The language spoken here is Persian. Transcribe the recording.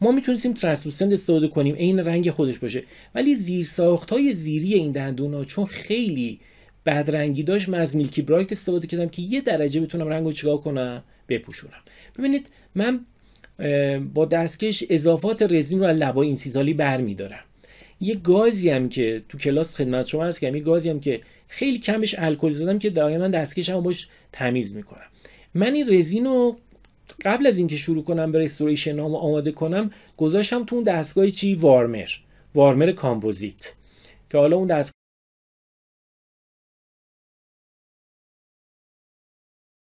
ما میتونستیم ترانسلوسنت استفاده کنیم عین رنگ خودش باشه ولی زیر ساختای زیری این دندونا چون خیلی بد رنگی داشت من از میلکی برایت استفاده کردم که یه درجه بتونم رنگ رو چیکار کنم بپوشونم ببینید من با دستکش اضافات رزین رو از لبای این سیزالی برمیدارم یه گازی هم که تو کلاس خدمت شما هست که یه گازی هم که خیلی کمش الکل زدم که دائما دستکشمو باش تمیز میکنم من این رزین رو قبل از اینکه شروع کنم به رستوریشن نام آماده کنم گذاشتم تو اون دستگاه چی وارمر وارمر کامپوزیت که حالا اون